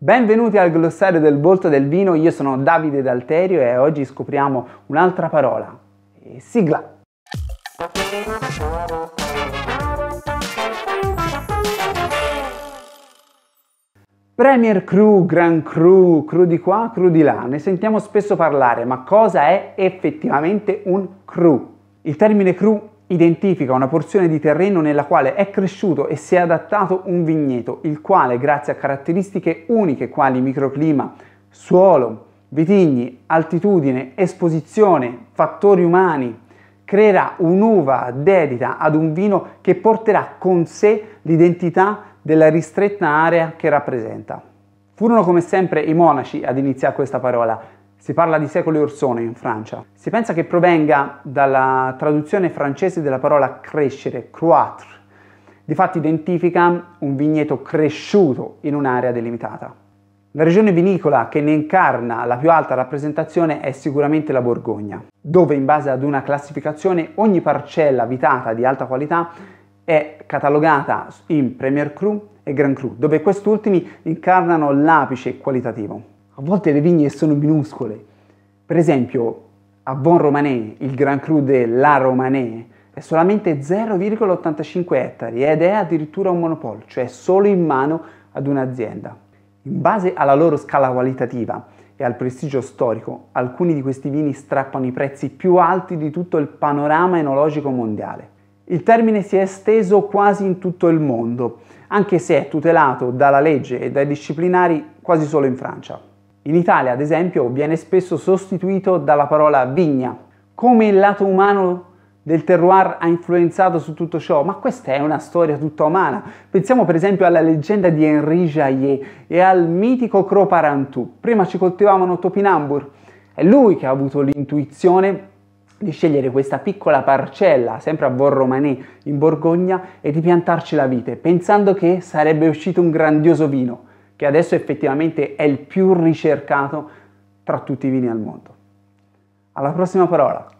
Benvenuti al glossario del volto del vino, io sono Davide D'Alterio e oggi scopriamo un'altra parola. sigla! Premier Cru, Grand Cru, Cru di qua, Cru di là, ne sentiamo spesso parlare, ma cosa è effettivamente un Cru? Il termine Cru identifica una porzione di terreno nella quale è cresciuto e si è adattato un vigneto, il quale, grazie a caratteristiche uniche quali microclima, suolo, vitigni, altitudine, esposizione, fattori umani, creerà un'uva dedita ad un vino che porterà con sé l'identità della ristretta area che rappresenta. Furono come sempre i monaci ad iniziare questa parola, si parla di secoli orsone in Francia. Si pensa che provenga dalla traduzione francese della parola crescere, croître. Difatti identifica un vigneto cresciuto in un'area delimitata. La regione vinicola che ne incarna la più alta rappresentazione è sicuramente la Borgogna, dove in base ad una classificazione ogni parcella abitata di alta qualità è catalogata in Premier Cru e Grand Cru, dove quest'ultimi incarnano l'apice qualitativo a volte le vigne sono minuscole. Per esempio, a Bon Romanée, il Grand Cru de La Romanée, è solamente 0,85 ettari ed è addirittura un monopolio, cioè solo in mano ad un'azienda. In base alla loro scala qualitativa e al prestigio storico, alcuni di questi vini strappano i prezzi più alti di tutto il panorama enologico mondiale. Il termine si è esteso quasi in tutto il mondo, anche se è tutelato dalla legge e dai disciplinari quasi solo in Francia. In Italia, ad esempio, viene spesso sostituito dalla parola vigna. Come il lato umano del terroir ha influenzato su tutto ciò? Ma questa è una storia tutta umana. Pensiamo per esempio alla leggenda di Henri Jaillet e al mitico Croparantou. Prima ci coltivavano Topinambur. È lui che ha avuto l'intuizione di scegliere questa piccola parcella, sempre a Borromanè, in Borgogna, e di piantarci la vite, pensando che sarebbe uscito un grandioso vino che adesso effettivamente è il più ricercato tra tutti i vini al mondo. Alla prossima parola!